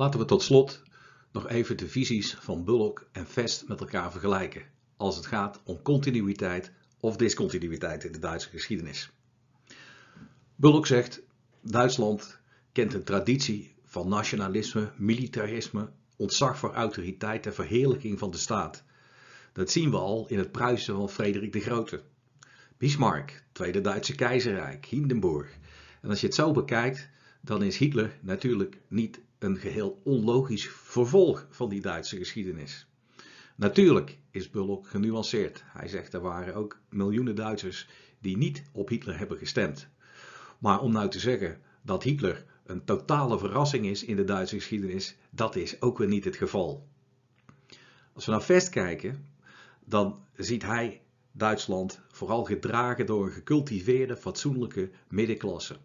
Laten we tot slot nog even de visies van Bullock en Vest met elkaar vergelijken als het gaat om continuïteit of discontinuïteit in de Duitse geschiedenis. Bullock zegt, Duitsland kent een traditie van nationalisme, militarisme, ontzag voor autoriteit en verheerlijking van de staat. Dat zien we al in het Pruisen van Frederik de Grote. Bismarck, Tweede Duitse Keizerrijk, Hindenburg. En als je het zo bekijkt, dan is Hitler natuurlijk niet een geheel onlogisch vervolg van die Duitse geschiedenis. Natuurlijk is Bullock genuanceerd. Hij zegt er waren ook miljoenen Duitsers die niet op Hitler hebben gestemd. Maar om nou te zeggen dat Hitler een totale verrassing is in de Duitse geschiedenis, dat is ook weer niet het geval. Als we naar nou Vest kijken, dan ziet hij Duitsland vooral gedragen door een gecultiveerde, fatsoenlijke middenklasse.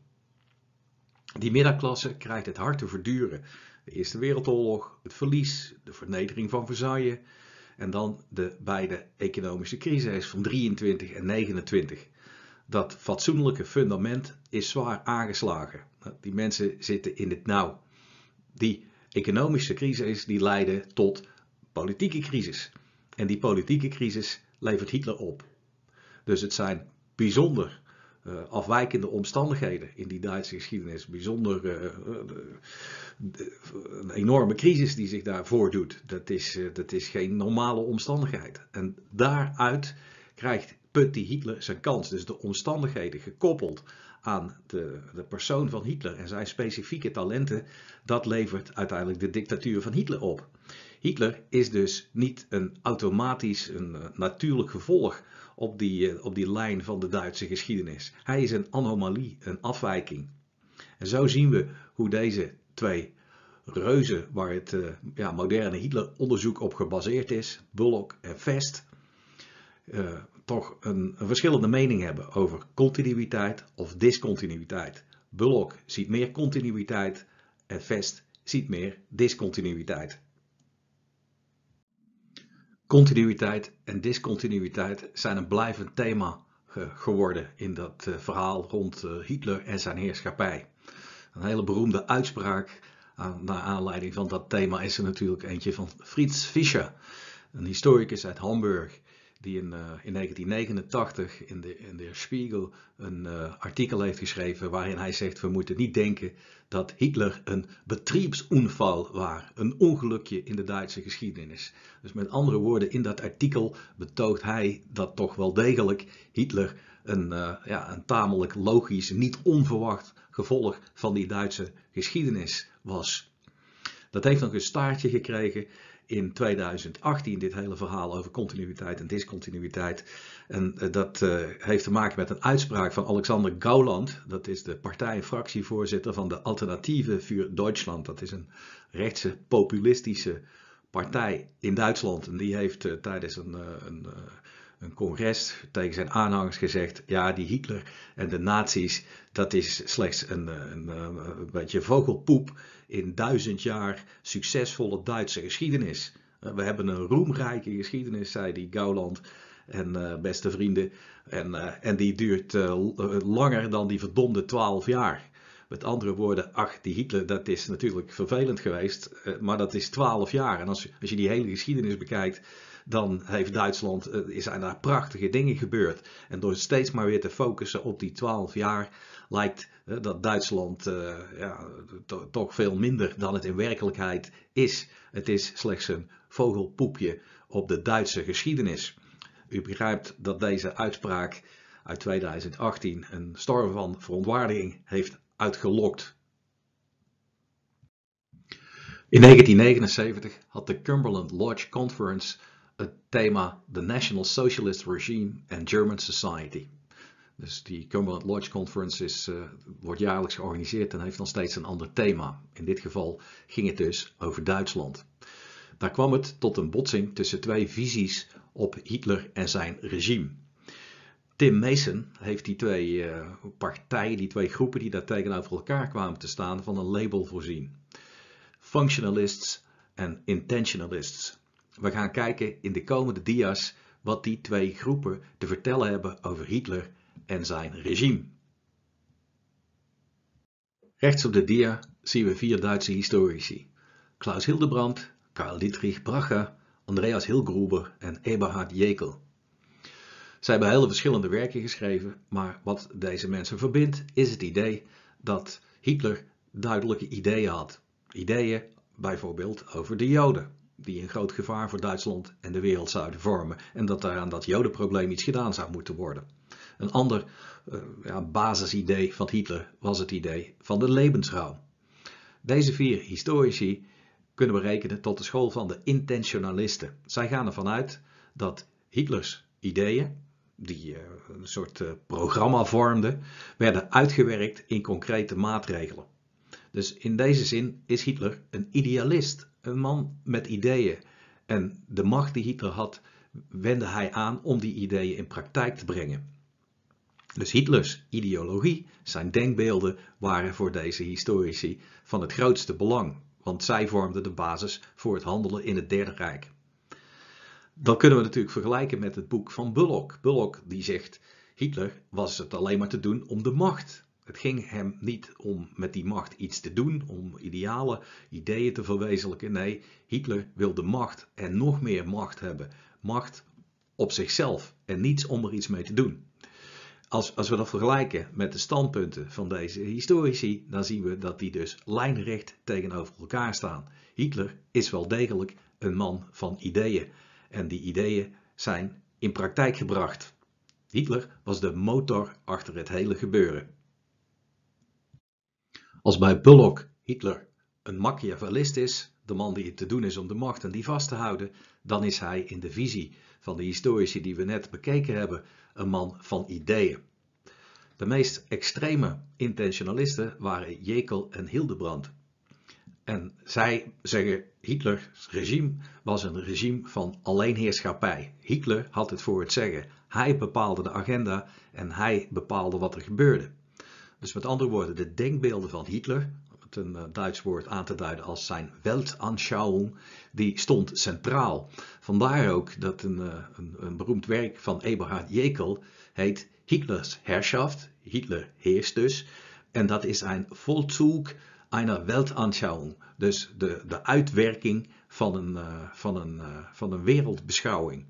Die middenklasse krijgt het hard te verduren. De Eerste Wereldoorlog, het verlies, de vernedering van Versailles en dan de beide economische crises van 23 en 29. Dat fatsoenlijke fundament is zwaar aangeslagen. Die mensen zitten in het nauw. Die economische crisis die leidde tot politieke crisis. En die politieke crisis levert Hitler op. Dus het zijn bijzonder eh, afwijkende omstandigheden in die Duitse geschiedenis. Bijzonder eh, eh, een enorme crisis die zich daar voordoet. Dat is, dat is geen normale omstandigheid. En daaruit krijgt Putty Hitler zijn kans. Dus de omstandigheden gekoppeld aan de, de, persoon van Hitler en zijn specifieke talenten, dat levert uiteindelijk de dictatuur van Hitler op. Hitler is dus niet een automatisch, een natuurlijk gevolg op die, eh, op die lijn van de Duitse geschiedenis. Hij is een anomalie, een afwijking. En zo zien we hoe deze twee reuzen, waar het eh, ja, moderne Hitler-onderzoek op gebaseerd is, Bullock en Vest, eh, toch een, een, verschillende mening hebben over continuïteit of discontinuïteit. Bullock ziet meer continuïteit en Vest ziet meer discontinuïteit. Continuïteit en discontinuïteit zijn een blijvend thema eh, geworden in dat eh, verhaal rond eh, Hitler en zijn heerschappij. Een hele beroemde uitspraak naar aanleiding van dat thema is er natuurlijk eentje van Frits Fischer, een historicus uit Hamburg, die in, eh, in 1989 in de, in de Spiegel een eh, artikel heeft geschreven waarin hij zegt we moeten niet denken dat Hitler een betriebsunfall was, een ongelukje in de Duitse geschiedenis. Dus met andere woorden, in dat artikel betoogt hij dat toch wel degelijk Hitler een, eh, ja, een tamelijk logisch, niet onverwacht gevolg van die Duitse geschiedenis was. Dat heeft nog een staartje gekregen in 2018 dit hele verhaal over continuïteit en discontinuïteit. En eh, dat eh, heeft te maken met een uitspraak van Alexander Gauland. Dat is de partij- en fractievoorzitter van de Alternatieve voor Duitsland. Dat is een rechtse populistische partij in Duitsland. En die heeft eh, tijdens een, een een congres tegen zijn aanhangers gezegd: ja, die Hitler en de nazi's, dat is slechts een, eh, een, eh, een beetje vogelpoep in duizend jaar succesvolle Duitse geschiedenis. Eh, we hebben een roemrijke geschiedenis, zei die Gauland en beste vrienden. En, en die duurt langer dan die verdomde twaalf jaar. Met andere woorden, ach, die Hitler, dat is natuurlijk vervelend geweest, maar dat is twaalf jaar. En als, als je die hele geschiedenis bekijkt, dan heeft Duitsland, zijn eh, daar prachtige dingen gebeurd. En door steeds maar weer te focussen op die 12 jaar, lijkt eh, dat Duitsland eh, ja, toch veel minder dan het in werkelijkheid is. Het is slechts een vogelpoepje op de Duitse geschiedenis. U begrijpt dat deze uitspraak uit 2018 een storm van verontwaardiging heeft uitgelokt. In 1979 had de Cumberland Lodge Conference het thema The National Socialist Regime and German Society. Dus die Cumberland Lodge Conference is, eh, wordt jaarlijks georganiseerd en heeft dan steeds een ander thema. In dit geval ging het dus over Duitsland. Daar kwam het tot een botsing tussen twee visies op Hitler en zijn regime. Tim Mason heeft die twee eh, partijen, die twee groepen die daar tegenover elkaar kwamen te staan, van een label voorzien. Functionalists en intentionalists. We gaan kijken in de komende dia's wat die twee groepen te vertellen hebben over Hitler en zijn regime. Rechts op de dia zien we vier Duitse historici. Klaus Hildebrand, Karl Dietrich Bracha, Andreas Hilgruber en Eberhard Jekel. Zij hebben hele verschillende werken geschreven, maar wat deze mensen verbindt is het idee dat Hitler duidelijke ideeën had. Ideeën bijvoorbeeld over de Joden die een groot gevaar voor Duitsland en de wereld zouden vormen. En dat daaraan aan dat Jodenprobleem iets gedaan zou moeten worden. Een ander eh, ja, basisidee van Hitler was het idee van de levensraam. Deze vier historici kunnen we rekenen tot de school van de intentionalisten. Zij gaan ervan uit dat Hitlers ideeën, die eh, een soort eh, programma vormden, werden uitgewerkt in concrete maatregelen. Dus in deze zin is Hitler een idealist, een man met ideeën. En de macht die Hitler had, wendde hij aan om die ideeën in praktijk te brengen. Dus Hitlers ideologie, zijn denkbeelden, waren voor deze historici van het grootste belang, want zij vormden de basis voor het handelen in het Derde Rijk. Dan kunnen we natuurlijk vergelijken met het boek van Bullock. Bullock die zegt, Hitler was het alleen maar te doen om de macht het ging hem niet om met die macht iets te doen, om idealen, ideeën te verwezenlijken. Nee, Hitler wilde macht en nog meer macht hebben. Macht op zichzelf en niets om er iets mee te doen. Als, als we dat vergelijken met de standpunten van deze historici, dan zien we dat die dus lijnrecht tegenover elkaar staan. Hitler is wel degelijk een man van ideeën. En die ideeën zijn in praktijk gebracht. Hitler was de motor achter het hele gebeuren. Als bij Bullock Hitler een machiavellist is, de man die het te doen is om de macht en die vast te houden, dan is hij in de visie van de historici die we net bekeken hebben een man van ideeën. De meest extreme intentionalisten waren Jekel en Hildebrand. En zij zeggen Hitlers regime was een regime van alleenheerschappij. Hitler had het voor het zeggen. Hij bepaalde de agenda en hij bepaalde wat er gebeurde. Dus met andere woorden, de denkbeelden van Hitler, met een eh, Duits woord aan te duiden als zijn Weltanschauung, die stond centraal. Vandaar ook dat een, eh, een, een beroemd werk van Eberhard Jekel heet Hitlers Herrschaft, Hitler heerst dus, en dat is een Vollzug einer Weltanschauung, dus de, de uitwerking van een, eh, van, een, van een wereldbeschouwing.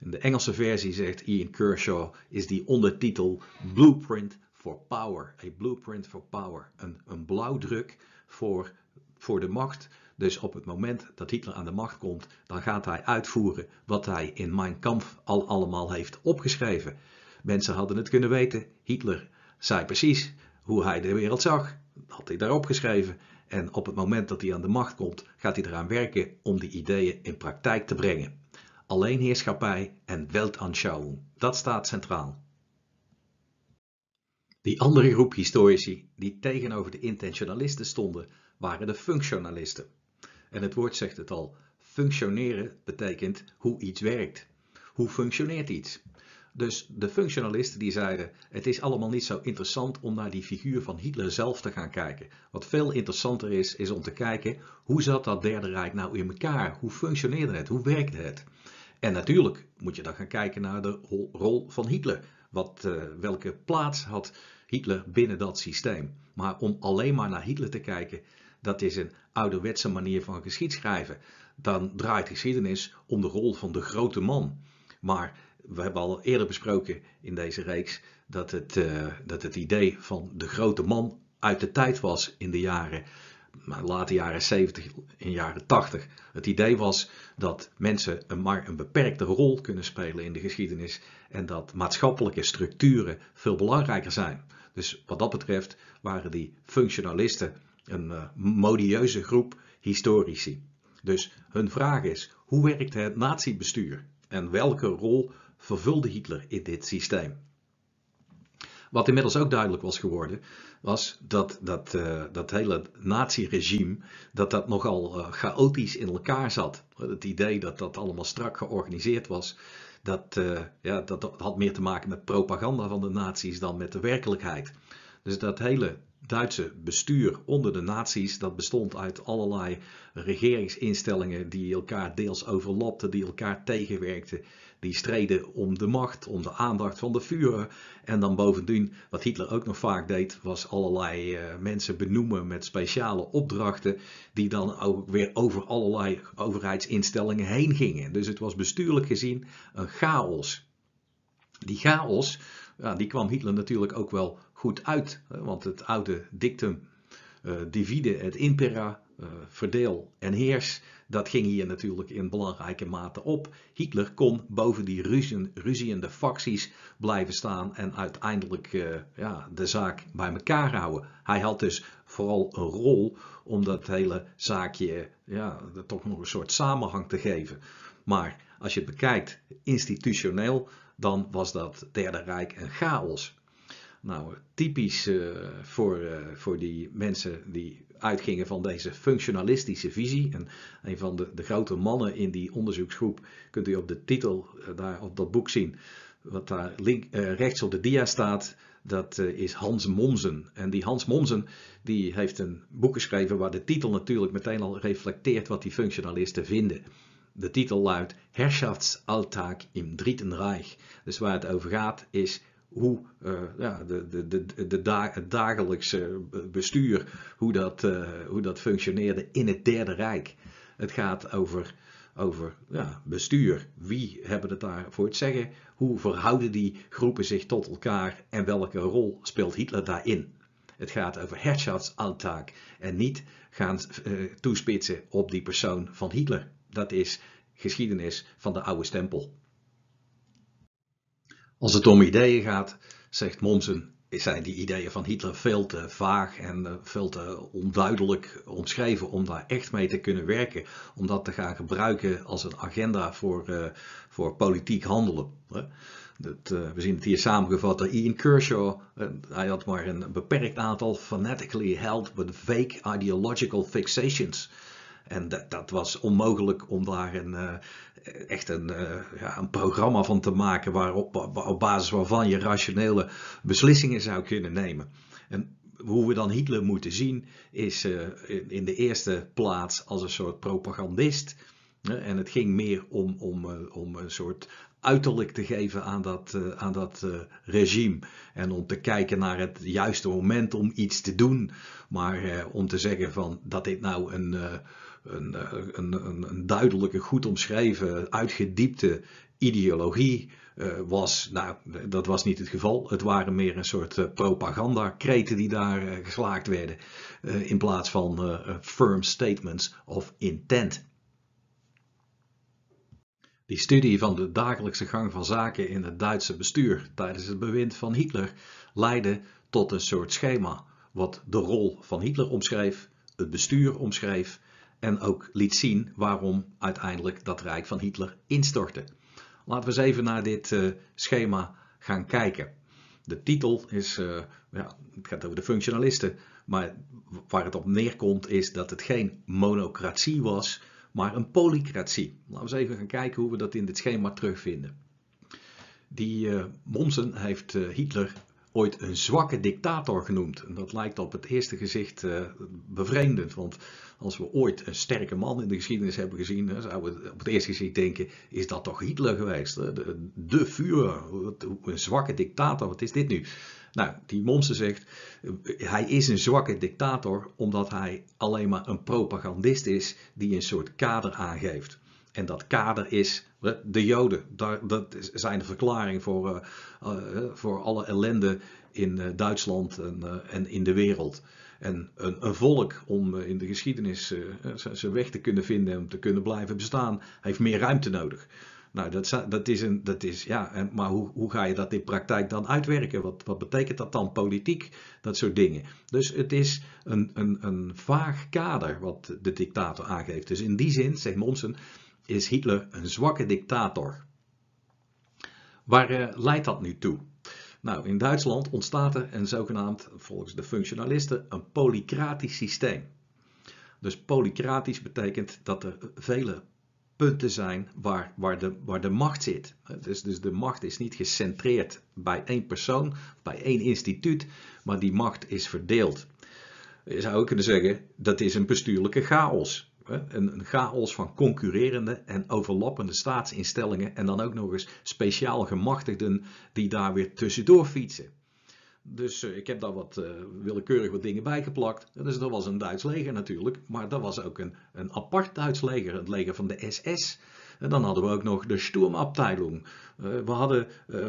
In de Engelse versie zegt Ian Kershaw is die ondertitel Blueprint voor power, a blueprint for power, een, een blauwdruk voor, voor de macht. Dus op het moment dat Hitler aan de macht komt, dan gaat hij uitvoeren wat hij in mijn Kampf al allemaal heeft opgeschreven. Mensen hadden het kunnen weten. Hitler zei precies hoe hij de wereld zag. had hij daarop geschreven. En op het moment dat hij aan de macht komt, gaat hij eraan werken om die ideeën in praktijk te brengen. Alleen heerschappij en Weltanschauung, dat staat centraal. Die andere groep historici die tegenover de intentionalisten stonden, waren de functionalisten. En het woord zegt het al, functioneren betekent hoe iets werkt. Hoe functioneert iets? Dus de functionalisten die zeiden, het is allemaal niet zo interessant om naar die figuur van Hitler zelf te gaan kijken. Wat veel interessanter is, is om te kijken, hoe zat dat derde rijk nou in elkaar? Hoe functioneerde het? Hoe werkte het? En natuurlijk moet je dan gaan kijken naar de rol van Hitler. Wat, eh, welke plaats had Hitler binnen dat systeem? Maar om alleen maar naar Hitler te kijken, dat is een ouderwetse manier van geschiedschrijven. Dan draait geschiedenis om de rol van de grote man. Maar we hebben al eerder besproken in deze reeks dat het, eh, dat het idee van de grote man uit de tijd was in de jaren maar late jaren 70, in jaren 80, het idee was dat mensen een maar een beperkte rol kunnen spelen in de geschiedenis en dat maatschappelijke structuren veel belangrijker zijn. Dus wat dat betreft waren die functionalisten een eh, modieuze groep historici. Dus hun vraag is: hoe werkte het natiebestuur en welke rol vervulde Hitler in dit systeem? Wat inmiddels ook duidelijk was geworden, was dat dat, uh, dat hele naziregime, dat dat nogal uh, chaotisch in elkaar zat. Het idee dat dat allemaal strak georganiseerd was, dat, eh, ja, dat had meer te maken met propaganda van de nazi's dan met de werkelijkheid. Dus dat hele Duitse bestuur onder de nazi's, dat bestond uit allerlei regeringsinstellingen die elkaar deels overlapten, die elkaar tegenwerkten, die streden om de macht, om de aandacht van de Führer. En dan bovendien, wat Hitler ook nog vaak deed, was allerlei eh, mensen benoemen met speciale opdrachten, die dan ook weer over allerlei overheidsinstellingen heen gingen. Dus het was bestuurlijk gezien een chaos. Die chaos ja, die kwam Hitler natuurlijk ook wel goed uit. Want het oude dictum uh, eh, divide et impera, eh, verdeel en heers, dat ging hier natuurlijk in belangrijke mate op. Hitler kon boven die ruziende facties blijven staan en uiteindelijk eh, ja, de zaak bij elkaar houden. Hij had dus vooral een rol om dat hele zaakje ja, toch nog een soort samenhang te geven. Maar als je het bekijkt, institutioneel dan was dat Derde Rijk een chaos. Nou, typisch eh, voor, eh, voor die mensen die uitgingen van deze functionalistische visie. En een van de, de grote mannen in die onderzoeksgroep kunt u op de titel eh, daar op dat boek zien. Wat daar rechts op de dia staat, dat is Hans Mommsen. En die Hans Momsen die heeft een boek geschreven waar de titel natuurlijk meteen al reflecteert wat die functionalisten vinden de titel luidt Herrschaftsalltag im Dritten Reich. Dus waar het over gaat is hoe eh, ja, de, de, de, de het dagelijkse bestuur, hoe dat, eh, hoe dat functioneerde in het Derde Rijk. Het gaat over, over ja, bestuur. Wie hebben het daar voor het zeggen? Hoe verhouden die groepen zich tot elkaar en welke rol speelt Hitler daarin? Het gaat over herrschaftsalltag en niet gaan uh, toespitsen op die persoon van Hitler dat is geschiedenis van de oude stempel. Als het om ideeën gaat, zegt Mommsen, zijn die ideeën van Hitler veel te vaag en eh, veel te onduidelijk omschreven om daar echt mee te kunnen werken, om dat te gaan gebruiken als een agenda voor, eh, voor politiek handelen. Dat, eh, we zien het hier samengevat door Ian Kershaw. hij had maar een beperkt aantal fanatically held but vague ideological fixations en dat, dat was onmogelijk om daar een, eh, echt een, eh, ja, een programma van te maken waarop, op basis waarvan je rationele beslissingen zou kunnen nemen. En hoe we dan Hitler moeten zien, is eh, in de eerste plaats als een soort propagandist. En het ging meer om, om, om een soort uiterlijk te geven aan dat, aan dat regime. En om te kijken naar het juiste moment om iets te doen. Maar om te zeggen van dat dit nou een eh, een, een, een, duidelijke, goed omschreven, uitgediepte ideologie eh, was. Nou, dat was niet het geval. Het waren meer een soort uh, propagandakreten die daar geslaagd werden. in plaats van firm statements of intent. Die studie van de dagelijkse gang van zaken in het Duitse bestuur tijdens het bewind van Hitler leidde tot een soort schema. Wat de rol van Hitler omschreef, het bestuur omschreef en ook liet zien waarom uiteindelijk dat rijk van Hitler instortte. Laten we eens even naar dit eh, schema gaan kijken. De titel is, eh, ja, het gaat over de functionalisten, maar waar het op neerkomt is dat het geen monocratie was, maar een polycratie. Laten we eens even gaan kijken hoe we dat in dit schema terugvinden. Die uh, heeft Hitler ooit een zwakke dictator genoemd. En dat lijkt op het eerste gezicht uh, bevreemdend, want als we ooit een sterke man in de geschiedenis hebben gezien, dan zouden we op het eerste gezicht denken: is dat toch Hitler geweest? De, de vuur, een zwakke dictator, wat is dit nu? Nou, die Monster zegt, eh, hij is een zwakke dictator omdat hij alleen maar een propagandist is die een soort kader aangeeft. En dat kader is de Joden. Dat zijn verklaring voor, eh, eh, eh, voor alle ellende in Duitsland en, in de wereld. En een, een volk om in de geschiedenis zijn weg te kunnen vinden en te kunnen blijven bestaan, heeft meer ruimte nodig. Nou, dat, dat is een, dat is, ja, maar hoe, hoe ga je dat in praktijk dan uitwerken? Wat, wat betekent dat dan politiek? Dat soort dingen. Dus het is een, een, een vaag kader wat de dictator aangeeft. Dus in die zin, zegt Monsen, is Hitler een zwakke dictator. Waar eh, leidt dat nu toe? Nou, in Duitsland ontstaat er een zogenaamd, volgens de functionalisten, een polycratisch systeem. Dus polycratisch betekent dat er vele punten zijn waar, waar, de, waar de macht zit. Dus, dus de macht is niet gecentreerd bij één persoon, bij één instituut, maar die macht is verdeeld. Je zou ook kunnen zeggen, dat is een bestuurlijke chaos een chaos van concurrerende en overlappende staatsinstellingen en dan ook nog eens speciaal gemachtigden die daar weer tussendoor fietsen. Dus eh, ik heb daar wat uh, willekeurig wat dingen bijgeplakt. Dus dat was een Duits leger natuurlijk, maar dat was ook een, een apart Duits leger, het leger van de SS. En dan hadden we ook nog de Sturmabteilung. Eh, we hadden eh,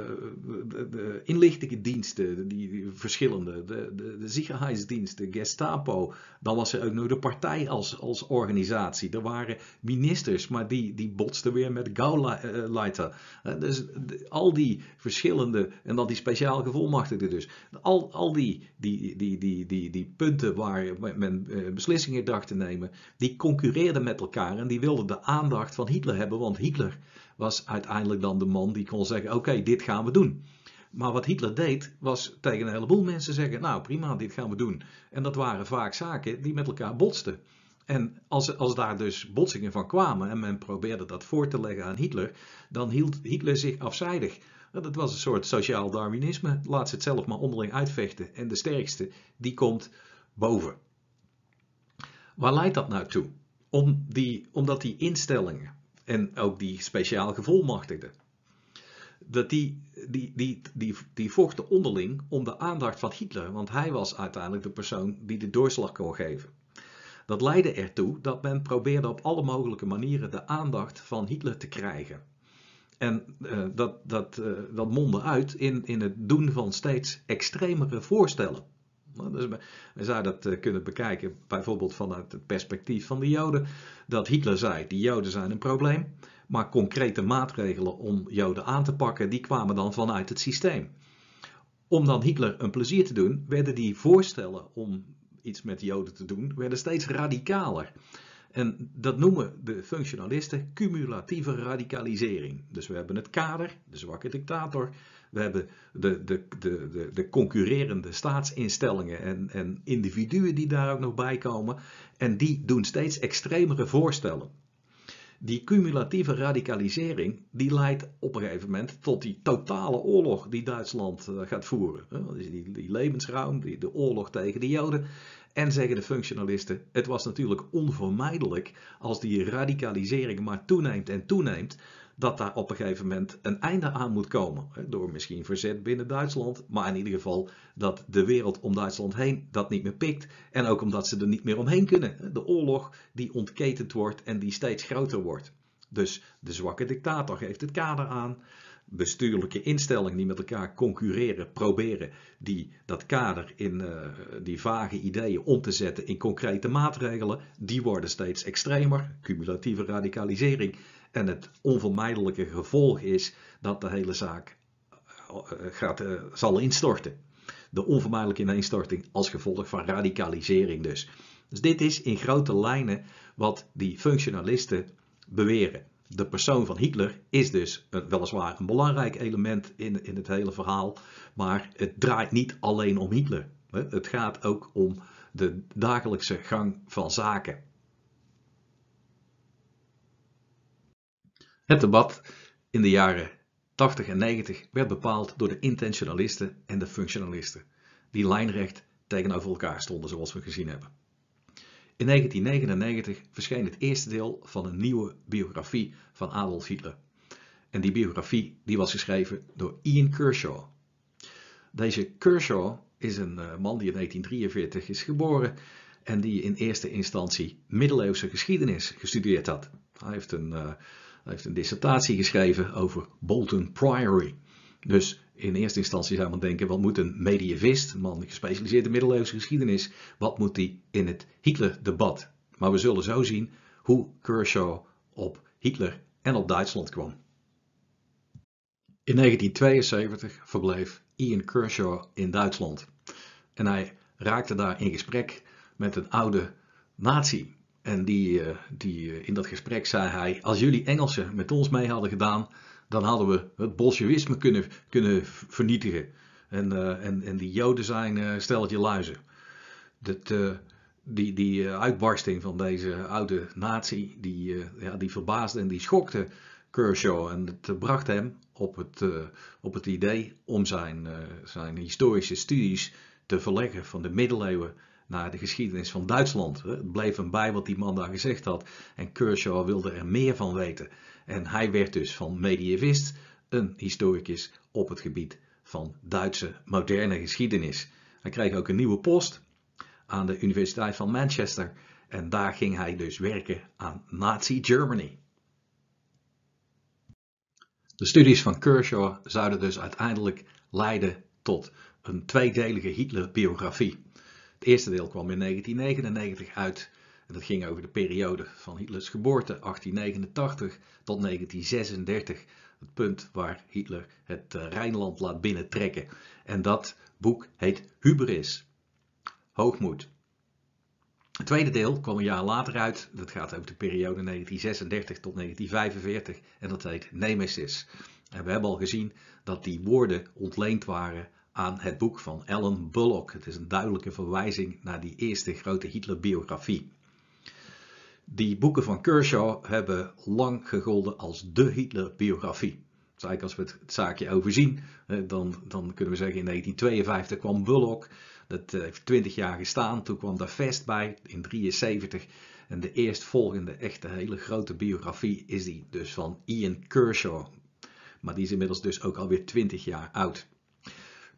inlichtingendiensten, die, verschillende, de, de, de Gestapo. Dan was er ook nog de partij als, als organisatie. Er waren ministers, maar die, die botsten weer met Gauleiter. Eh, dus al die verschillende, en dan die speciaal gevolmachtigden dus. Al, al die, die, die, die, die, die punten waar men beslissingen dacht te nemen, die concurreerden met elkaar en die wilden de aandacht van Hitler hebben want Hitler was uiteindelijk dan de man die kon zeggen: oké, dit gaan we doen. Maar wat Hitler deed, was tegen een heleboel mensen zeggen: Nou prima, dit gaan we doen. En dat waren vaak zaken die met elkaar botsten. En als, als daar dus botsingen van kwamen en men probeerde dat voor te leggen aan Hitler, dan hield Hitler zich afzijdig. Nou, dat was een soort sociaal Darwinisme. Laat ze het zelf maar onderling uitvechten. En de sterkste, die komt boven. Waar leidt dat nou toe? Om die, omdat die instellingen en ook die speciaal gevolmachtigden. Dat die, die, die, die, die vochten onderling om de aandacht van Hitler, want hij was uiteindelijk de persoon die de doorslag kon geven. Dat leidde ertoe dat men probeerde op alle mogelijke manieren de aandacht van Hitler te krijgen. En eh, dat, dat, uh, dat mondde uit in, in het doen van steeds extremere voorstellen. We nou, dus zouden dat eh, kunnen bekijken bijvoorbeeld vanuit het perspectief van de Joden. Dat Hitler zei, die Joden zijn een probleem. Maar concrete maatregelen om Joden aan te pakken, die kwamen dan vanuit het systeem. Om dan Hitler een plezier te doen, werden die voorstellen om iets met Joden te doen, werden steeds radicaler. En dat noemen de functionalisten cumulatieve radicalisering. Dus we hebben het kader, de zwakke dictator, we hebben de, de, de, de, concurrerende staatsinstellingen en, en individuen die daar ook nog bij komen. En die doen steeds extremere voorstellen. Die cumulatieve radicalisering die leidt op een gegeven moment tot die totale oorlog die Duitsland eh, gaat voeren. die, die levensruim, die, de oorlog tegen de Joden. En zeggen de functionalisten, het was natuurlijk onvermijdelijk als die radicalisering maar toeneemt en toeneemt, dat daar op een gegeven moment een einde aan moet komen. Door misschien verzet binnen Duitsland, maar in ieder geval dat de wereld om Duitsland heen dat niet meer pikt. En ook omdat ze er niet meer omheen kunnen. De oorlog die ontketend wordt en die steeds groter wordt. Dus de zwakke dictator geeft het kader aan. Bestuurlijke instellingen die met elkaar concurreren, proberen die, dat kader in eh, die vage ideeën om te zetten in concrete maatregelen. Die worden steeds extremer, cumulatieve radicalisering. En het onvermijdelijke gevolg is dat de hele zaak eh, eh, gaat, eh, zal instorten. De onvermijdelijke ineenstorting als gevolg van radicalisering dus. Dus dit is in grote lijnen wat die functionalisten beweren. De persoon van Hitler is dus weliswaar een belangrijk element in, in het hele verhaal, maar het draait niet alleen om Hitler. Het gaat ook om de dagelijkse gang van zaken. Het debat in de jaren 80 en 90 werd bepaald door de intentionalisten en de functionalisten, die lijnrecht tegenover elkaar stonden zoals we gezien hebben. In 1999 verscheen het eerste deel van een nieuwe biografie van Adolf Hitler. En die biografie die was geschreven door Ian Kershaw. Deze Kershaw is een eh, man die in 1943 is geboren en die in eerste instantie middeleeuwse geschiedenis gestudeerd had. Hij heeft een eh, hij heeft een dissertatie geschreven over Bolton Priory. Dus in eerste instantie zou men denken, wat moet een medievist, een man gespecialiseerd in middeleeuwse geschiedenis, wat moet hij in het Hitlerdebat? Maar we zullen zo zien hoe Kershaw op Hitler en op Duitsland kwam. In 1972 verbleef Ian Kershaw in Duitsland en hij raakte daar in gesprek met een oude nazi en die, eh, die, eh, in dat gesprek zei hij: Als jullie Engelsen met ons mee hadden gedaan, dan hadden we het Bolsjewisme kunnen, kunnen vernietigen. En, eh, en, en die Joden zijn uh, stelletje luizen. Dat, die, die uitbarsting van deze oude natie, die, ja, die verbaasde en die schokte Kershaw. En het bracht hem op het, op het idee om zijn, zijn historische studies te verleggen van de middeleeuwen naar de geschiedenis van Duitsland. Het bleef hem bij wat die man daar gezegd had. En Kershaw wilde er meer van weten. En hij werd dus van medievist een historicus op het gebied van Duitse moderne geschiedenis. Hij kreeg ook een nieuwe post aan de Universiteit van Manchester. En daar ging hij dus werken aan Nazi Germany. De studies van Kershaw zouden dus uiteindelijk leiden tot een tweedelige Hitlerbiografie. Het eerste deel kwam in 1999 uit. En dat ging over de periode van Hitlers geboorte, 1889 tot 1936. Het punt waar Hitler het eh, Rijnland laat binnentrekken. En dat boek heet Hubris. Hoogmoed. Het tweede deel kwam een jaar later uit. Dat gaat over de periode 1936 tot 1945. En dat heet Nemesis. En we hebben al gezien dat die woorden ontleend waren aan het boek van Ellen Bullock. Het is een duidelijke verwijzing naar die eerste grote Hitlerbiografie. Die boeken van Kershaw hebben lang gegolden als de Hitlerbiografie. Dus als we het, zaakje overzien, dan, dan kunnen we zeggen in 1952 kwam Bullock. Dat eh, heeft 20 jaar gestaan. Toen kwam daar Vest bij in 1973. En de eerstvolgende echte hele grote biografie is die dus van Ian Kershaw. Maar die is inmiddels dus ook alweer 20 jaar oud.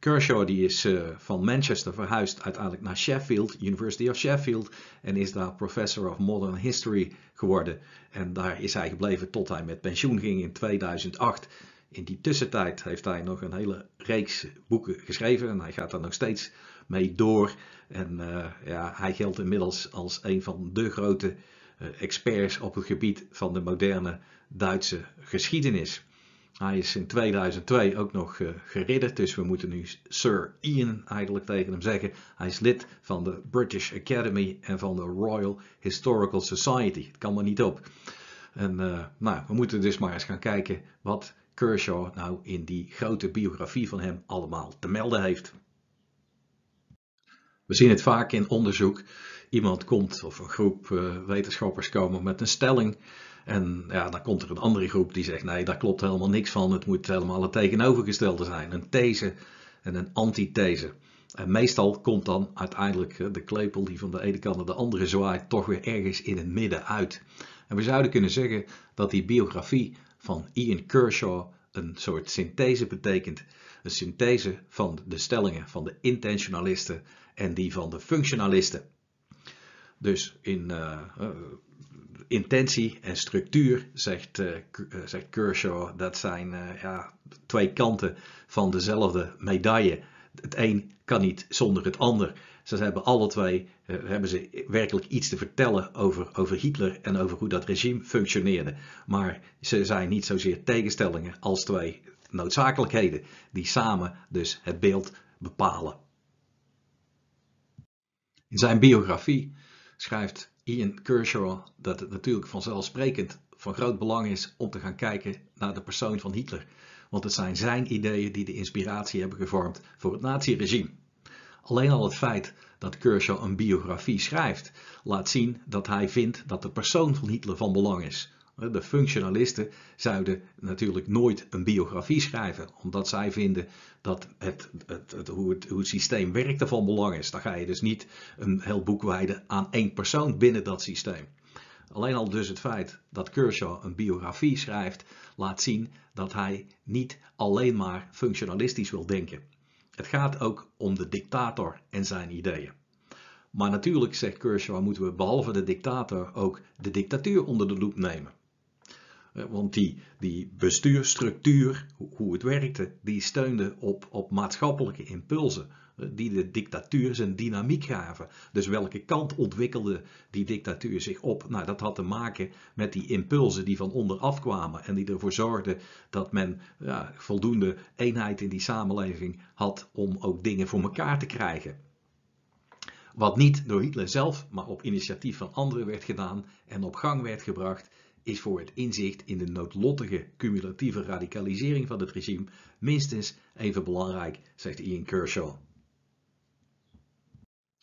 Kershaw die is eh, van Manchester verhuisd uiteindelijk naar Sheffield, University of Sheffield, en is daar professor of modern history geworden. En daar is hij gebleven tot hij met pensioen ging in 2008. In die tussentijd heeft hij nog een hele reeks boeken geschreven en hij gaat daar nog steeds mee door. En eh, ja, hij geldt inmiddels als een van de grote eh, experts op het gebied van de moderne Duitse geschiedenis. Hij is in 2002 ook nog uh, geridderd, dus we moeten nu Sir Ian eigenlijk tegen hem zeggen. Hij is lid van de British Academy en van de Royal Historical Society. Het kan maar niet op. En eh, nou, we moeten dus maar eens gaan kijken wat Kershaw nou in die grote biografie van hem allemaal te melden heeft. We zien het vaak in onderzoek. Iemand komt of een groep eh, wetenschappers komen met een stelling en ja, dan komt er een andere groep die zegt: nee, daar klopt helemaal niks van. Het moet helemaal het tegenovergestelde zijn. Een these en een antithese. En meestal komt dan uiteindelijk de klepel die van de ene kant naar de andere zwaait, toch weer ergens in het midden uit. En we zouden kunnen zeggen dat die biografie van Ian Kershaw een soort synthese betekent. Een synthese van de stellingen van de intentionalisten en die van de functionalisten. Dus in, eh, eh, intentie en structuur, zegt, eh, eh, zegt Kershaw, dat zijn eh, ja, twee kanten van dezelfde medaille. Het een kan niet zonder het ander. Ze hebben alle twee hebben ze werkelijk iets te vertellen over, over Hitler en over hoe dat regime functioneerde. Maar ze zijn niet zozeer tegenstellingen als twee noodzakelijkheden die samen dus het beeld bepalen. In zijn biografie schrijft Ian Kershaw dat het natuurlijk vanzelfsprekend van groot belang is om te gaan kijken naar de persoon van Hitler. Want het zijn zijn ideeën die de inspiratie hebben gevormd voor het naziregime. Alleen al het feit dat Kershaw een biografie schrijft, laat zien dat hij vindt dat de persoon van Hitler van belang is. De functionalisten zouden natuurlijk nooit een biografie schrijven, omdat zij vinden dat het, het, het, hoe, het, hoe het systeem werkt van belang is. Dan ga je dus niet een heel boek wijden aan één persoon binnen dat systeem. Alleen al dus het feit dat Kershaw een biografie schrijft, laat zien dat hij niet alleen maar functionalistisch wil denken. Het gaat ook om de dictator en zijn ideeën. Maar natuurlijk, zegt Kershaw, moeten we behalve de dictator ook de dictatuur onder de loep nemen. Eh, want die, die bestuursstructuur, hoe het werkte, die steunde op, op maatschappelijke impulsen eh, die de dictatuur zijn dynamiek gaven. Dus welke kant ontwikkelde die dictatuur zich op? Nou, dat had te maken met die impulsen die van onderaf kwamen en die ervoor zorgden dat men ja, voldoende eenheid in die samenleving had om ook dingen voor elkaar te krijgen. Wat niet door Hitler zelf, maar op initiatief van anderen werd gedaan en op gang werd gebracht is voor het inzicht in de noodlottige cumulatieve radicalisering van het regime minstens even belangrijk, zegt Ian Kershaw.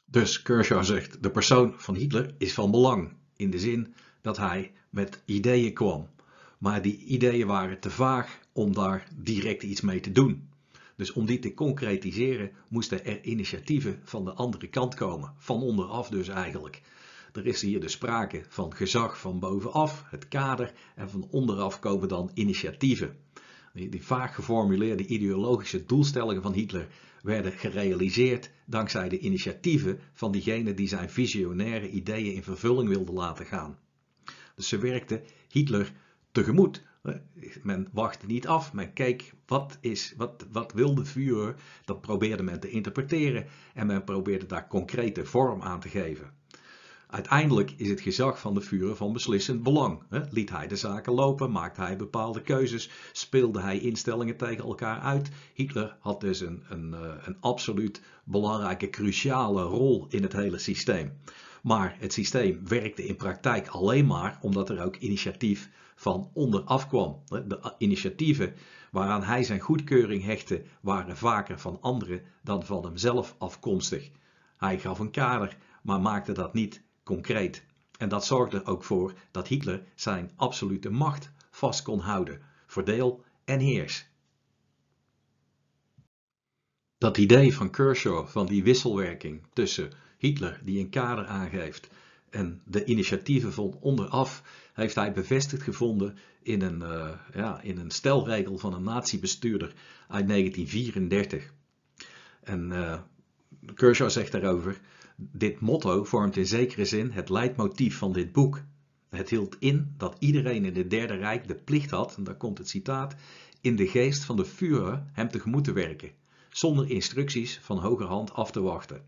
Dus Kershaw zegt, de persoon van Hitler is van belang, in de zin dat hij met ideeën kwam. Maar die ideeën waren te vaag om daar direct iets mee te doen. Dus om die te concretiseren moesten er initiatieven van de andere kant komen, van onderaf dus eigenlijk. Er is hier dus sprake van gezag van bovenaf, het kader, en van onderaf komen dan initiatieven. Die, die vaag geformuleerde ideologische doelstellingen van Hitler werden gerealiseerd dankzij de initiatieven van diegenen die zijn visionaire ideeën in vervulling wilden laten gaan. Dus ze werkten Hitler tegemoet. Men wachtte niet af, men keek wat, is, wat, wat wil de Führer, dat probeerde men te interpreteren en men probeerde daar concrete vorm aan te geven. Uiteindelijk is het gezag van de vuren van beslissend belang. Liet hij de zaken lopen, maakte hij bepaalde keuzes, speelde hij instellingen tegen elkaar uit. Hitler had dus een, een, eh, een absoluut belangrijke, cruciale rol in het hele systeem. Maar het systeem werkte in praktijk alleen maar omdat er ook initiatief van onderaf kwam. De eh, initiatieven waaraan hij zijn goedkeuring hechtte, waren vaker van anderen dan van hemzelf afkomstig. Hij gaf een kader, maar maakte dat niet concreet. En dat zorgde er ook voor dat Hitler zijn absolute macht vast kon houden, verdeel en heers. Dat idee van Kershaw van die wisselwerking tussen Hitler die een kader aangeeft en de initiatieven van onderaf heeft hij bevestigd gevonden in een, eh, ja, in een stelregel van een natiebestuurder uit 1934. En uh, Kershaw zegt daarover, dit motto vormt in zekere zin het leidmotief van dit boek. Het hield in dat iedereen in het Derde Rijk de plicht had, en daar komt het citaat, in de geest van de Führer hem tegemoet te werken, zonder instructies van hogerhand af te wachten.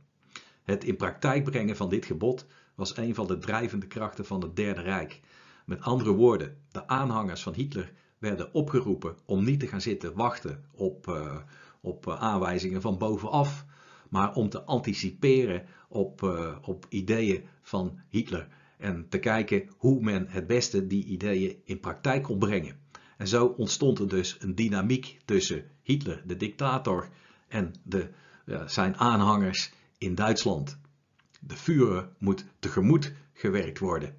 Het in praktijk brengen van dit gebod was een van de drijvende krachten van het Derde Rijk. Met andere woorden, de aanhangers van Hitler werden opgeroepen om niet te gaan zitten wachten op, eh, op eh, aanwijzingen van bovenaf, maar om te anticiperen op, eh, op ideeën van Hitler. En te kijken hoe men het beste die ideeën in praktijk kon brengen. En zo ontstond er dus een dynamiek tussen Hitler, de dictator, en de, zijn aanhangers in Duitsland. De vuren moet tegemoet gewerkt worden.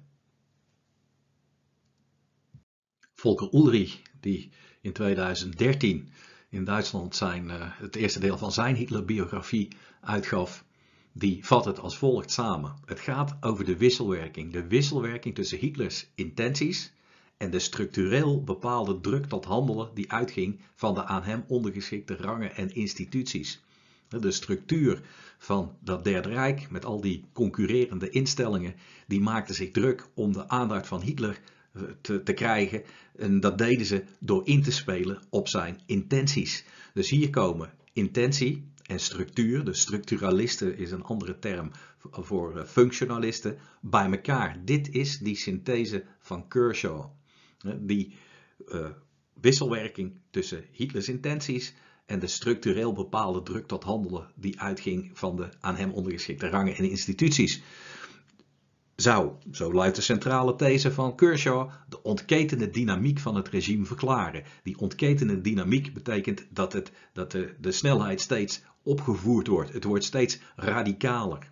Volker Ulrich, die in 2013 in Duitsland zijn, eh, het eerste deel van zijn Hitlerbiografie uitgaf, die vat het als volgt samen. Het gaat over de wisselwerking, de wisselwerking tussen Hitlers intenties en de structureel bepaalde druk tot handelen die uitging van de aan hem ondergeschikte rangen en instituties. De structuur van dat Derde Rijk met al die concurrerende instellingen, die maakte zich druk om de aandacht van Hitler te, te krijgen. En dat deden ze door in te spelen op zijn intenties. Dus hier komen intentie en structuur, De structuralisten is een andere term voor eh, functionalisten, bij elkaar. Dit is die synthese van Kershaw. Die eh, wisselwerking tussen Hitlers intenties en de structureel bepaalde druk tot handelen die uitging van de aan hem ondergeschikte rangen en instituties zou, zo luidt de centrale these van Kershaw, de ontketende dynamiek van het regime verklaren. Die ontketende dynamiek betekent dat, het, dat de, de snelheid steeds opgevoerd wordt. Het wordt steeds radicaler.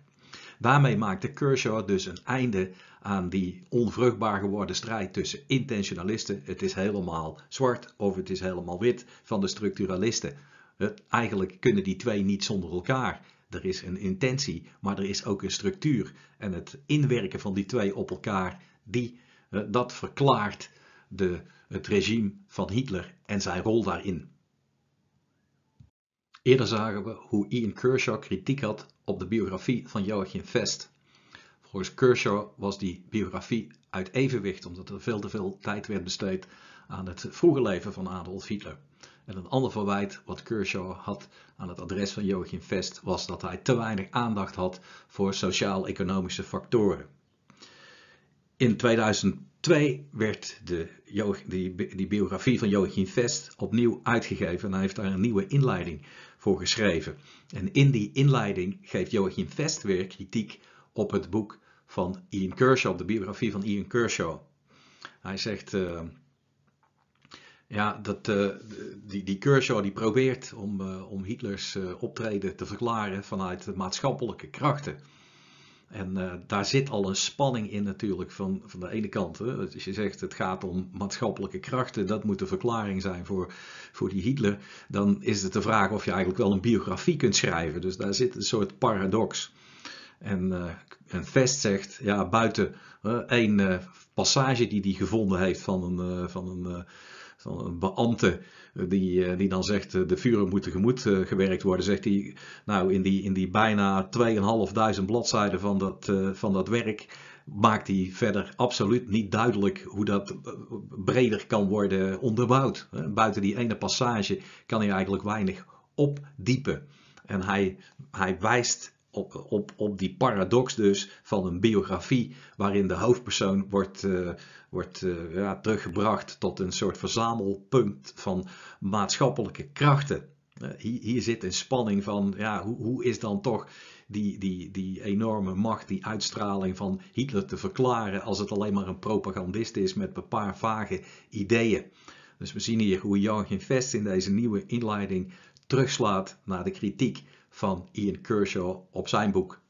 Daarmee maakte Kershaw dus een einde aan die onvruchtbaar geworden strijd tussen intentionalisten, het is helemaal zwart of het is helemaal wit, van de structuralisten. Eh, eigenlijk kunnen die twee niet zonder elkaar er is een intentie, maar er is ook een structuur. En het inwerken van die twee op elkaar, die, eh, dat verklaart de, het regime van Hitler en zijn rol daarin. Eerder zagen we hoe Ian Kershaw kritiek had op de biografie van Joachim Vest. Volgens Kershaw was die biografie uit evenwicht omdat er veel te veel tijd werd besteed aan het vroege leven van Adolf Hitler. En een ander verwijt wat Kershaw had aan het adres van Joachim Vest was dat hij te weinig aandacht had voor sociaal-economische factoren. In 2002 werd de, die, biografie van Joachim Vest opnieuw uitgegeven en hij heeft daar een nieuwe inleiding voor geschreven. En in die inleiding geeft Joachim Vest weer kritiek op het boek van Ian Kershaw, de biografie van Ian Kershaw. Hij zegt. Eh, ja, dat, eh, die, die Kershaw die probeert om, eh, om Hitlers eh, optreden te verklaren vanuit maatschappelijke krachten. En daar zit al een spanning in natuurlijk van, van de ene kant. Hè. Als je zegt het gaat om maatschappelijke krachten, dat moet de verklaring zijn voor, voor die Hitler. Dan is het de vraag of je eigenlijk wel een biografie kunt schrijven. Dus daar zit een soort paradox. En, en Vest zegt, ja buiten één passage die hij gevonden heeft van een... van een van een beambte eh, die, eh, die dan zegt eh, de vuren moeten gemoet gewerkt worden, zegt hij nou in die, in die bijna 2500 bladzijden van dat, van dat werk maakt hij verder absoluut niet duidelijk hoe dat breder kan worden onderbouwd. Buiten die ene passage kan hij eigenlijk weinig opdiepen. En hij, hij wijst op, op, op die paradox dus van een biografie waarin de hoofdpersoon wordt, eh, wordt eh, ja, teruggebracht tot een soort verzamelpunt van maatschappelijke krachten. Eh, hier, hier, zit een spanning van ja, hoe, hoe is dan toch die, die, die enorme macht, die uitstraling van Hitler te verklaren als het alleen maar een propagandist is met een paar vage ideeën. Dus we zien hier hoe Jan Vest in deze nieuwe inleiding terugslaat naar de kritiek van Ian Kershaw op zijn boek.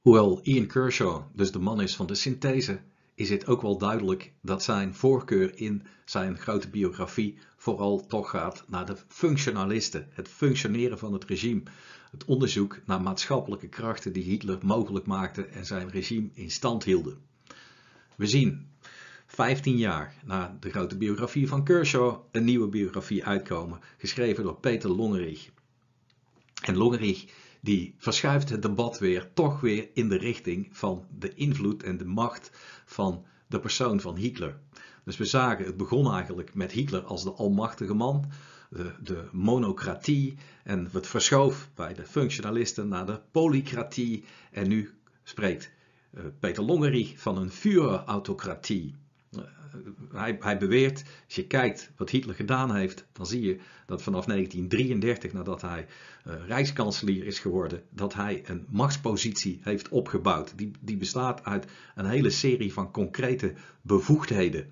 Hoewel Ian Kershaw dus de man is van de synthese, is het ook wel duidelijk dat zijn voorkeur in zijn grote biografie vooral toch gaat naar de functionalisten, het functioneren van het regime, het onderzoek naar maatschappelijke krachten die Hitler mogelijk maakten en zijn regime in stand hielden. We zien 15 jaar na de grote biografie van Kershaw een nieuwe biografie uitkomen, geschreven door Peter Longerich. En Longerich die verschuift het debat weer toch weer in de richting van de invloed en de macht van de persoon van Hitler. Dus we zagen, het begon eigenlijk met Hitler als de almachtige man, de, de monocratie, en het verschoof bij de functionalisten naar de polycratie. En nu spreekt eh, Peter Longerich van een autocratie. Eh, hij, hij, beweert, als je kijkt wat Hitler gedaan heeft, dan zie je dat vanaf 1933, nadat hij uh, rijkskanselier is geworden, dat hij een machtspositie heeft opgebouwd. Die, die bestaat uit een hele serie van concrete bevoegdheden.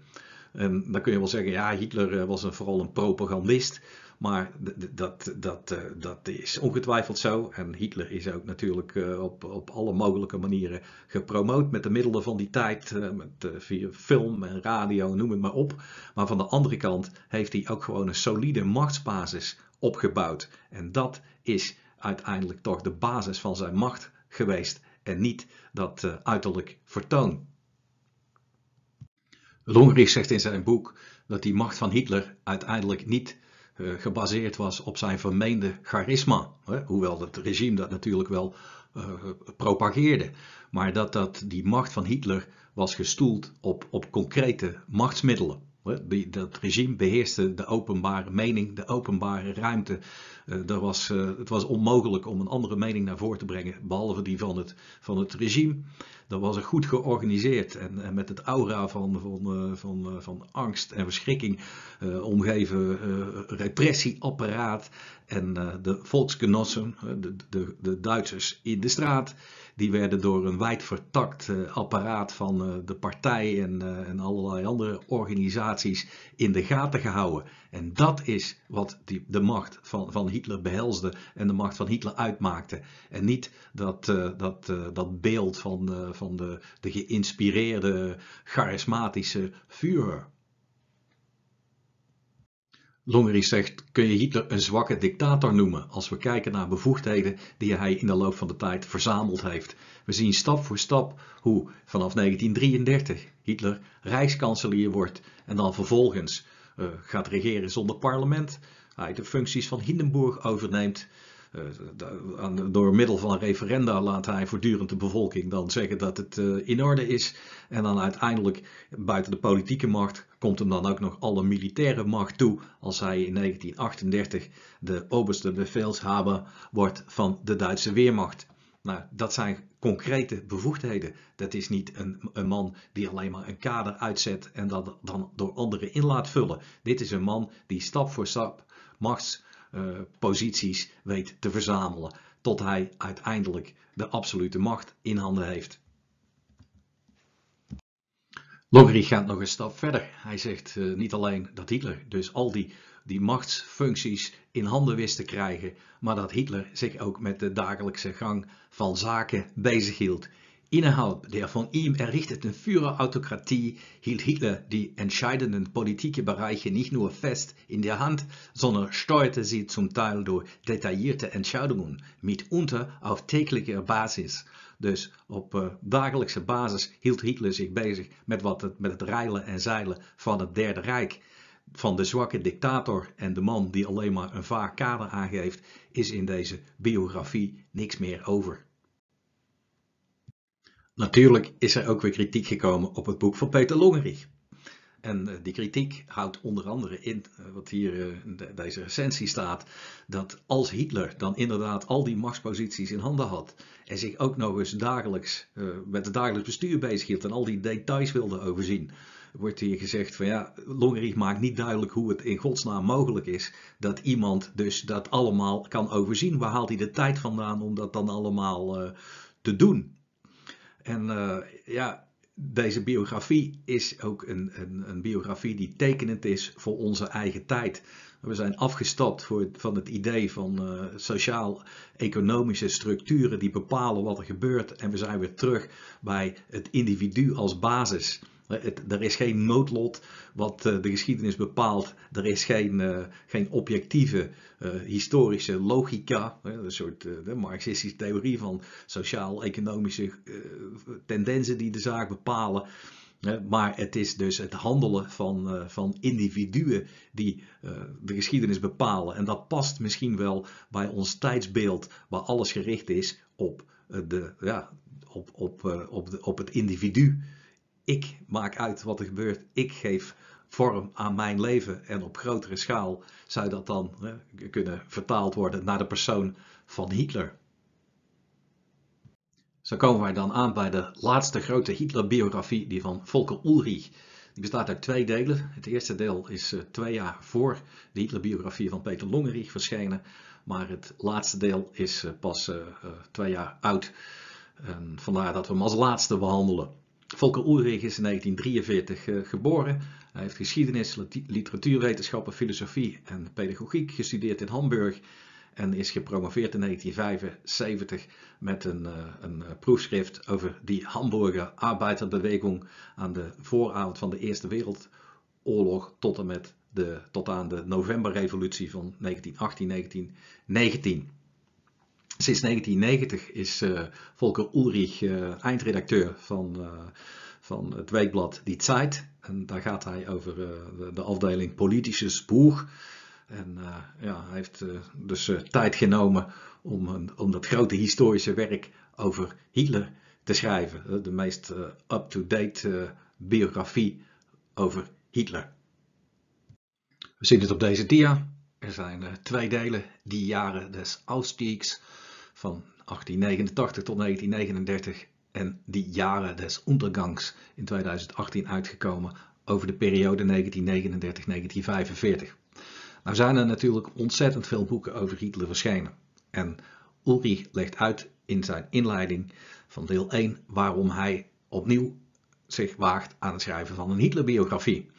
En dan kun je wel zeggen, ja, Hitler eh, was vooral een propagandist. Maar dat, dat, eh, dat is ongetwijfeld zo. En Hitler is ook natuurlijk eh, op, op alle mogelijke manieren gepromoot met de middelen van die tijd. Eh, met, via film en radio, noem het maar op. Maar van de andere kant heeft hij ook gewoon een solide machtsbasis opgebouwd. En dat is uiteindelijk toch de basis van zijn macht geweest. En niet dat uiterlijk vertoon. Longrich zegt in zijn boek dat die macht van Hitler uiteindelijk niet eh, gebaseerd was op zijn vermeende charisma. Hoewel het regime dat natuurlijk wel eh, propageerde. Maar dat, dat die macht van Hitler was gestoeld op, op concrete machtsmiddelen. Dat regime beheerste de openbare mening, de openbare ruimte. Er eh, was, eh, het was onmogelijk om een andere mening naar voren te brengen, behalve die van het, van het regime. Dat was er goed georganiseerd en, en met het aura van, van, eh, van, van angst en verschrikking omgeven eh, repressieapparaat en de volksgenossen, de, de, de Duitsers in de straat die werden door een wijd vertakt eh, apparaat van eh, de partij en, eh, en allerlei andere organisaties in de gaten gehouden. En dat is wat die, de macht van, van Hitler behelsde en de macht van Hitler uitmaakte. En niet dat, dat, dat beeld van, van de, de geïnspireerde, charismatische Führer. Longerich zegt, kun je Hitler een zwakke dictator noemen als we kijken naar bevoegdheden die hij in de loop van de tijd verzameld heeft. We zien stap voor stap hoe vanaf 1933 Hitler rijkskanselier wordt en dan vervolgens eh, gaat regeren zonder parlement. Hij de functies van Hindenburg overneemt eh, eh, door middel van referenda laat hij voortdurend de bevolking dan zeggen dat het eh, in orde is. En dan uiteindelijk, buiten de politieke macht, komt hem dan ook nog alle militaire macht toe. Als hij in 1938 de oberste bevelshaber wordt van de Duitse Weermacht. Nou, dat zijn concrete bevoegdheden. Dat is niet een, een, man die alleen maar een kader uitzet en dat dan door anderen in laat vullen. Dit is een man die stap voor stap machts eh, posities weet te verzamelen. Tot hij uiteindelijk de absolute macht in handen heeft. Logri gaat nog een stap verder. Hij zegt eh, niet alleen dat Hitler dus al die, die machtsfuncties in handen wist te krijgen, maar dat Hitler zich ook met de dagelijkse gang van zaken bezighield. Innerhalb der von ihm errichteten Führerautokratie hield Hitler die entscheidenden Politikbereiche nicht nur fest in der Hand, sondern steuerte sie zum Teil durch detaillierte Entscheidungen, mitunter auf täglicher Basis. Dus op eh, dagelijkse basis hield Hitler zich bezig met, wat het, met het reilen en zeilen van het Derde Rijk. Van de zwakke dictator en de man die alleen maar een vaak kader aangeeft, is in deze biografie niks meer over. Natuurlijk is er ook weer kritiek gekomen op het boek van Peter Longerich. En eh, die kritiek houdt onder andere in, eh, wat hier eh, in deze recensie staat, dat als Hitler dan inderdaad al die machtsposities in handen had en zich ook nog eens dagelijks met het dagelijks bestuur bezig bezighield en al die details wilde overzien, wordt hier gezegd van ja, Longerich maakt niet duidelijk hoe het in godsnaam mogelijk is dat iemand dus dat allemaal kan overzien. Waar haalt hij de tijd vandaan om dat dan allemaal te doen? En eh, ja, deze biografie is ook een, een, een, biografie die tekenend is voor onze eigen tijd. We zijn afgestapt voor van het idee van eh, sociaal-economische structuren die bepalen wat er gebeurt. En we zijn weer terug bij het individu als basis er is geen noodlot wat eh, de geschiedenis bepaalt. Er is geen, eh, geen objectieve eh, historische logica. Een soort marxistische theorie van sociaal-economische tendensen die de zaak bepalen. Maar het is dus het handelen van, van individuen die de geschiedenis bepalen. En dat past misschien wel bij ons tijdsbeeld, waar alles gericht is op, de, ja, op, op, op het individu. Ik maak uit wat er gebeurt. Ik geef vorm aan mijn leven. En op grotere schaal zou dat dan hè, kunnen vertaald worden naar de persoon van Hitler. Zo komen wij dan aan bij de laatste grote Hitlerbiografie, die van Volker Ulrich. Die bestaat uit twee delen. Het eerste deel is eh, twee jaar voor de Hitlerbiografie van Peter Longerich verschenen. Maar het laatste deel is eh, pas eh, twee jaar oud. En vandaar dat we hem als laatste behandelen. Volker Ulrich is in 1943 eh, geboren. Hij heeft geschiedenis, literatuurwetenschappen, filosofie en pedagogiek gestudeerd in Hamburg en is gepromoveerd in 1975 met een, eh, een eh, proefschrift over die Hamburger arbeiderbeweging aan de vooravond van de Eerste Wereldoorlog tot, en met de, tot aan de novemberrevolutie van 1918-1919. Sinds 1990 is eh, Volker Ulrich eh, eindredacteur van, eh, van het weekblad Die Zeit. En daar gaat hij over de, de, afdeling Politisches Boog. En ja, hij heeft dus tijd genomen om, een, om dat grote historische werk over Hitler te schrijven. de meest up-to-date biografie over Hitler. We zien het op deze dia. Er zijn twee delen, die jaren des Ausstiegs van 1889 tot 1939 en die jaren des ondergangs in 2018 uitgekomen over de periode 1939-1945. Nou zijn er natuurlijk ontzettend veel boeken over Hitler verschenen. En Ulrich legt uit in zijn inleiding van deel 1 waarom hij opnieuw zich waagt aan het schrijven van een Hitlerbiografie.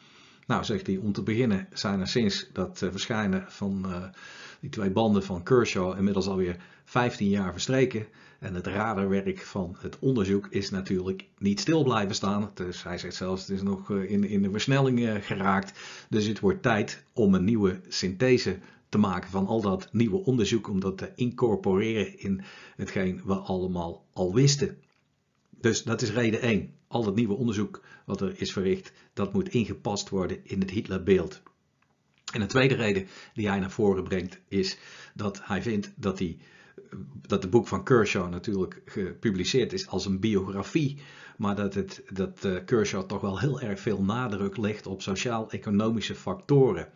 Nou, zegt hij, om te beginnen zijn er sinds dat eh, verschijnen van eh, die twee banden van Kershaw inmiddels alweer 15 jaar verstreken. En het raderwerk van het onderzoek is natuurlijk niet stil blijven staan. Dus hij zegt zelfs, het is nog eh, in, in de versnelling eh, geraakt. Dus het wordt tijd om een nieuwe synthese te maken van al dat nieuwe onderzoek, om dat te incorporeren in hetgeen we allemaal al wisten. Dus dat is reden 1. Al dat nieuwe onderzoek wat er is verricht, dat moet ingepast worden in het Hitlerbeeld. En de tweede reden die hij naar voren brengt is dat hij vindt dat, hij, dat het boek van Kershaw natuurlijk gepubliceerd is als een biografie, maar dat, het, dat eh, Kershaw toch wel heel erg veel nadruk legt op sociaal-economische factoren.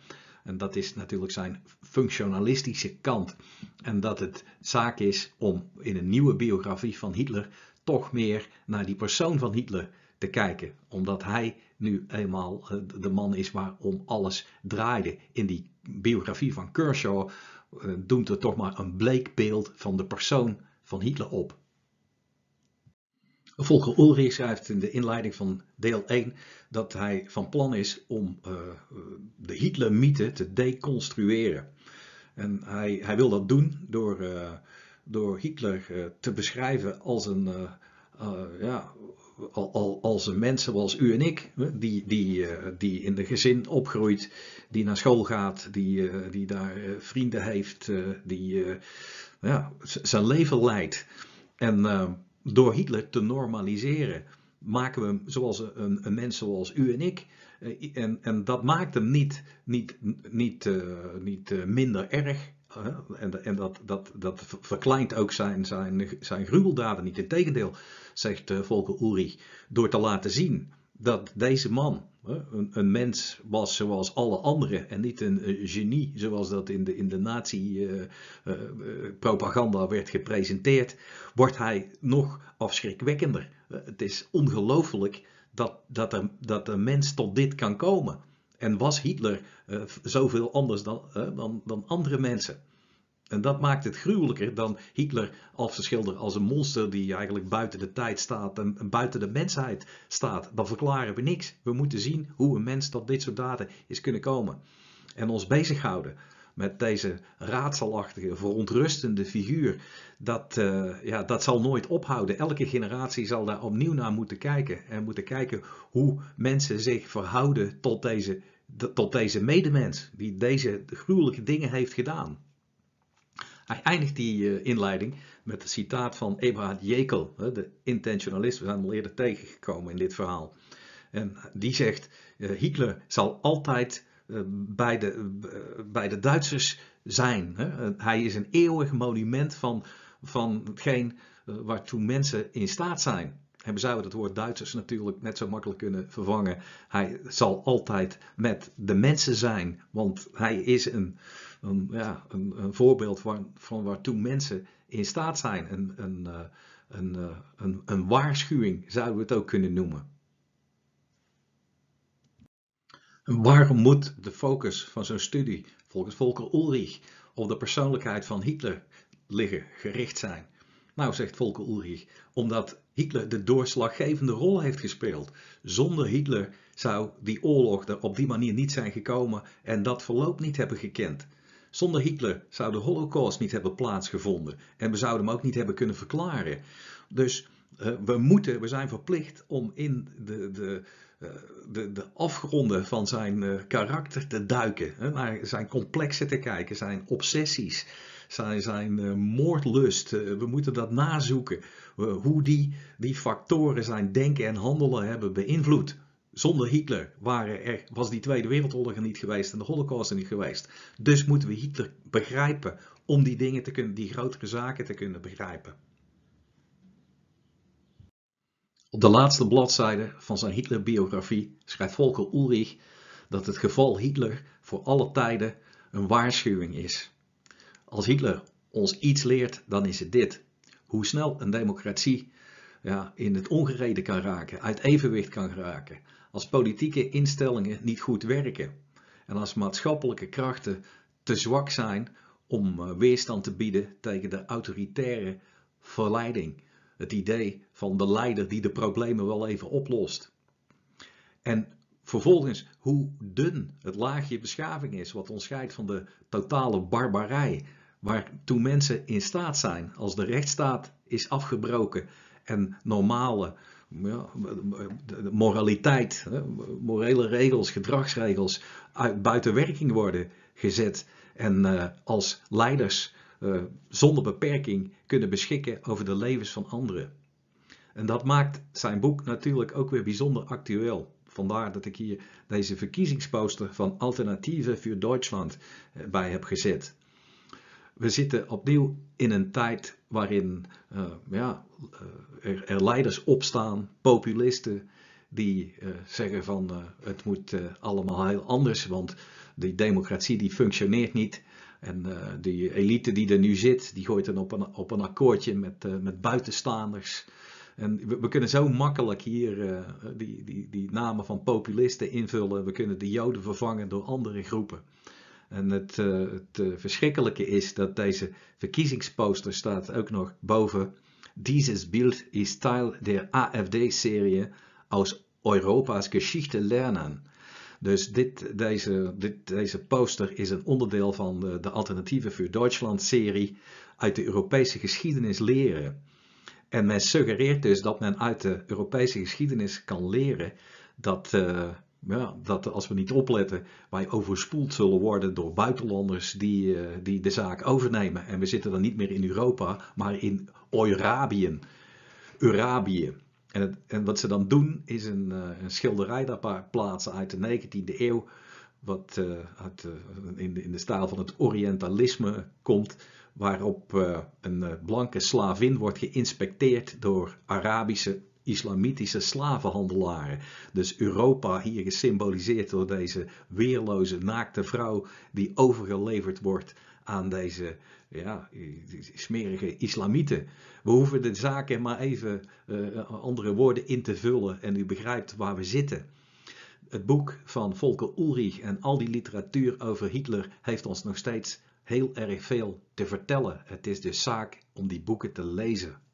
En dat is natuurlijk zijn functionalistische kant. En dat het zaak is om in een nieuwe biografie van Hitler toch meer naar die persoon van Hitler te kijken, omdat hij nu eenmaal eh, de man is waarom alles draaide. In die biografie van Kershaw eh, doemt er toch maar een bleek beeld van de persoon van Hitler op. Volker Ulrich schrijft in de inleiding van deel 1 dat hij van plan is om eh, de Hitler-mythe te deconstrueren. En hij, hij wil dat doen door, door Hitler te beschrijven als een, ja, al, als een mens zoals u en ik, die, die, eh, die in de gezin opgroeit, die naar school gaat, die, eh, die daar eh, vrienden heeft, die ja, zijn leven leidt. En door Hitler te normaliseren, maken we hem zoals een, een mens zoals u en ik. En, en dat maakt hem niet, niet, niet, niet minder erg. En, en dat, dat, dat verkleint ook zijn, zijn, zijn gruweldaden niet. Integendeel, zegt eh, Volker Uri, door te laten zien dat deze man een, een, mens was zoals alle anderen en niet een eh, genie zoals dat in de, in de nazi-propaganda eh, werd gepresenteerd, wordt hij nog afschrikwekkender. het is ongelooflijk dat, dat, dat een mens tot dit kan komen. En was Hitler uh, zoveel anders dan, eh, dan, dan andere mensen? En dat maakt het gruwelijker dan Hitler als als een monster die eigenlijk buiten de tijd staat en buiten de mensheid staat. Dan verklaren we niks. We moeten zien hoe een mens tot dit soort daden is kunnen komen. En ons bezighouden met deze raadselachtige, verontrustende figuur, dat, eh, ja, dat zal nooit ophouden. Elke generatie zal daar opnieuw naar moeten kijken en moeten kijken hoe mensen zich verhouden tot deze, tot deze medemens, die deze gruwelijke dingen heeft gedaan. Hij eindigt die eh, inleiding met een citaat van Eberhard Jekel, de intentionalist. We zijn al eerder tegengekomen in dit verhaal. En die zegt, eh, Hitler zal altijd eh, bij, de, eh, bij de Duitsers zijn. Hij is een eeuwig monument van, van hetgeen eh, waartoe mensen in staat zijn. En we zouden het woord Duitsers natuurlijk net zo makkelijk kunnen vervangen. Hij zal altijd met de mensen zijn, want hij is een, een, ja, een, een voorbeeld van, van waartoe mensen in staat zijn. Een, een, een, een, een waarschuwing zouden we het ook kunnen noemen. Waarom moet de focus van zo'n studie volgens Volker Ulrich op de persoonlijkheid van Hitler liggen, gericht zijn? Nou, zegt Volker Ulrich, omdat Hitler de doorslaggevende rol heeft gespeeld. Zonder Hitler zou die oorlog er op die manier niet zijn gekomen en dat verloop niet hebben gekend. Zonder Hitler zou de Holocaust niet hebben plaatsgevonden en we zouden hem ook niet hebben kunnen verklaren. Dus eh, we moeten, we zijn verplicht om in de, de, eh, de, de afgronden van zijn eh, karakter te duiken. naar zijn complexen te kijken, zijn obsessies, zijn, zijn eh, moordlust. we moeten dat nazoeken. hoe die, die factoren zijn denken en handelen hebben beïnvloed. Zonder Hitler waren er, was die Tweede Wereldoorlog er niet geweest en de Holocaust er niet geweest. Dus moeten we Hitler begrijpen om die dingen te kunnen, die grotere zaken te kunnen begrijpen. Op de laatste bladzijde van zijn Hitlerbiografie schrijft Volker Ulrich dat het geval Hitler voor alle tijden een waarschuwing is. Als Hitler ons iets leert, dan is het dit. Hoe snel een democratie ja, in het ongereden kan raken, uit evenwicht kan raken. Als politieke instellingen niet goed werken. En als maatschappelijke krachten te zwak zijn om eh, weerstand te bieden tegen de autoritaire verleiding het idee van de leider die de problemen wel even oplost. En vervolgens hoe dun het laagje beschaving is wat ons scheidt van de totale barbarij. Waartoe mensen in staat zijn als de rechtsstaat is afgebroken en normale ja, moraliteit, morele regels, gedragsregels uit, buiten werking worden gezet. En eh, als leiders eh, zonder beperking kunnen beschikken over de levens van anderen. En dat maakt zijn boek natuurlijk ook weer bijzonder actueel. Vandaar dat ik hier deze verkiezingsposter van Alternatieven voor Duitsland eh, bij heb gezet. We zitten opnieuw in een tijd waarin eh, ja, er, er, leiders opstaan, populisten, die zeggen van het moet allemaal heel anders, want die democratie die functioneert niet. En eh, die elite die er nu zit, die gooit dan op een, op een akkoordje met, eh, met buitenstaanders. En we, kunnen zo makkelijk hier eh, die, die, die namen van populisten invullen. We kunnen de Joden vervangen door andere groepen. En het, het verschrikkelijke is dat deze verkiezingsposter staat ook nog boven. Dieses Bild is Teil der AfD-Serie aus Europas Geschichte lernen. Dus dit, deze, dit, deze poster is een onderdeel van de, de Alternatieven voor Duitsland serie uit de Europese geschiedenis leren. En men suggereert dus dat men uit de Europese geschiedenis kan leren dat, eh, ja, dat als we niet opletten, wij overspoeld zullen worden door buitenlanders die, eh, die de zaak overnemen. En we zitten dan niet meer in Europa, maar in Eurabië. Eurabië. En, wat ze dan doen is een, eh, een schilderij daar plaatsen uit de 19e eeuw. Wat eh, eh, in, de, in de stijl van het Orientalisme komt. Waarop een blanke slavin wordt geïnspecteerd door Arabische islamitische slavenhandelaren. Dus Europa hier gesymboliseerd door deze weerloze naakte vrouw die overgeleverd wordt aan deze ja, smerige islamieten. We hoeven de zaken maar even eh, andere woorden in te vullen en u begrijpt waar we zitten. Het boek van Volker Ulrich en al die literatuur over Hitler heeft ons nog steeds heel erg veel te vertellen. Het is dus zaak om die boeken te lezen.